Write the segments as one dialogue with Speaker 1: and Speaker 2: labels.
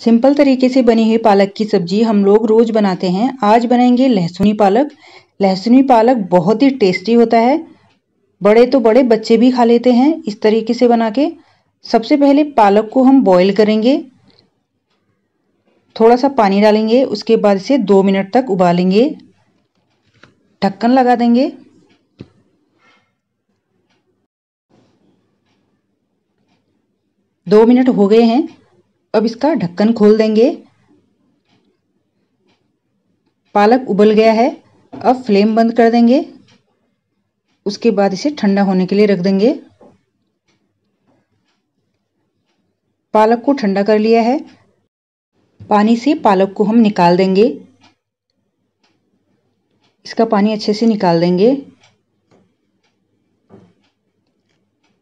Speaker 1: simple तरीके से बनी हुई पालक की सब्जी हम लोग रोज बनाते हैं आज बनाएंगे लहसुनी पालक लहसुनी पालक बहुत ही टेस्टी होता है बड़े तो बड़े बच्चे भी खा लेते हैं इस तरीके से बना के सबसे पहले पालक को हम बॉईल करेंगे थोड़ा सा पानी डालेंगे उसके बाद इसे दो मिनट तक उबालेंगे ढक्कन लगा देंगे दो मिनट हो गए हैं अब इसका ढक्कन खोल देंगे पालक उबल गया है अब फ्लेम बंद कर देंगे उसके बाद इसे ठंडा होने के लिए रख देंगे पालक को ठंडा कर लिया है पानी से पालक को हम निकाल देंगे इसका पानी अच्छे से निकाल देंगे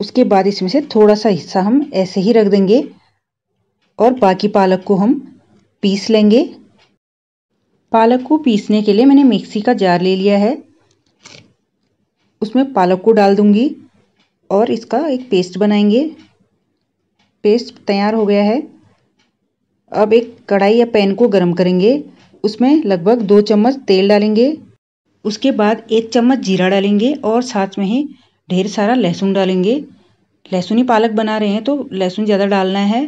Speaker 1: उसके बाद इसमें से थोड़ा सा हिस्सा हम ऐसे ही रख देंगे और बाकी पालक को हम पीस लेंगे पालक को पीसने के लिए मैंने मिक्सी का जार ले लिया है उसमें पालक को डाल दूंगी और इसका एक पेस्ट बनाएंगे पेस्ट तैयार हो गया है अब एक कढ़ाई या पैन को गर्म करेंगे उसमें लगभग दो चम्मच तेल डालेंगे उसके बाद एक चम्मच जीरा डालेंगे और साथ में ही ढेर सारा लहसुन डालेंगे लहसुनी पालक बना रहे हैं तो लहसुन ज़्यादा डालना है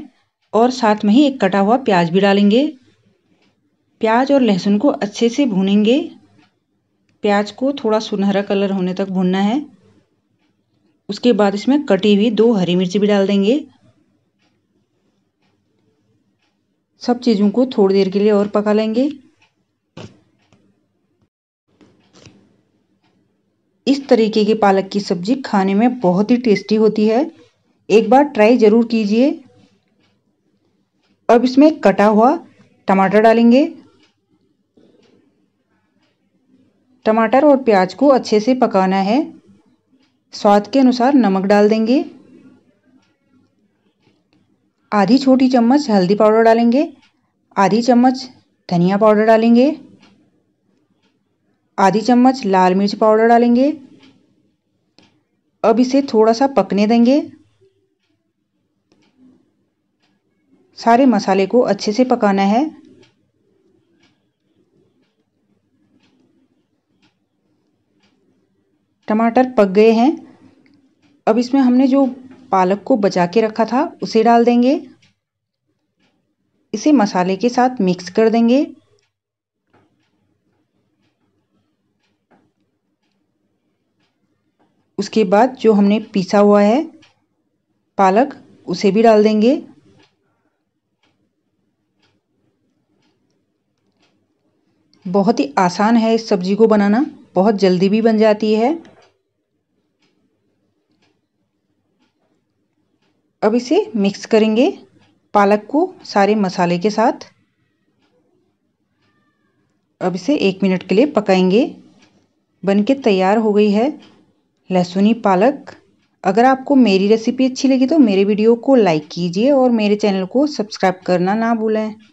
Speaker 1: और साथ में ही एक कटा हुआ प्याज भी डालेंगे प्याज और लहसुन को अच्छे से भूनेंगे प्याज को थोड़ा सुनहरा कलर होने तक भूनना है उसके बाद इसमें कटी हुई दो हरी मिर्ची भी डाल देंगे सब चीज़ों को थोड़ी देर के लिए और पका लेंगे इस तरीके की पालक की सब्ज़ी खाने में बहुत ही टेस्टी होती है एक बार ट्राई ज़रूर कीजिए अब इसमें कटा हुआ टमाटर डालेंगे टमाटर और प्याज को अच्छे से पकाना है स्वाद के अनुसार नमक डाल देंगे आधी छोटी चम्मच हल्दी पाउडर डालेंगे आधी चम्मच धनिया पाउडर डालेंगे आधी चम्मच लाल मिर्च पाउडर डालेंगे अब इसे थोड़ा सा पकने देंगे सारे मसाले को अच्छे से पकाना है टमाटर पक गए हैं अब इसमें हमने जो पालक को बचा के रखा था उसे डाल देंगे इसे मसाले के साथ मिक्स कर देंगे उसके बाद जो हमने पीसा हुआ है पालक उसे भी डाल देंगे बहुत ही आसान है इस सब्ज़ी को बनाना बहुत जल्दी भी बन जाती है अब इसे मिक्स करेंगे पालक को सारे मसाले के साथ अब इसे एक मिनट के लिए पकाएंगे बनके तैयार हो गई है लहसुनी पालक अगर आपको मेरी रेसिपी अच्छी लगी तो मेरे वीडियो को लाइक कीजिए और मेरे चैनल को सब्सक्राइब करना ना भूलें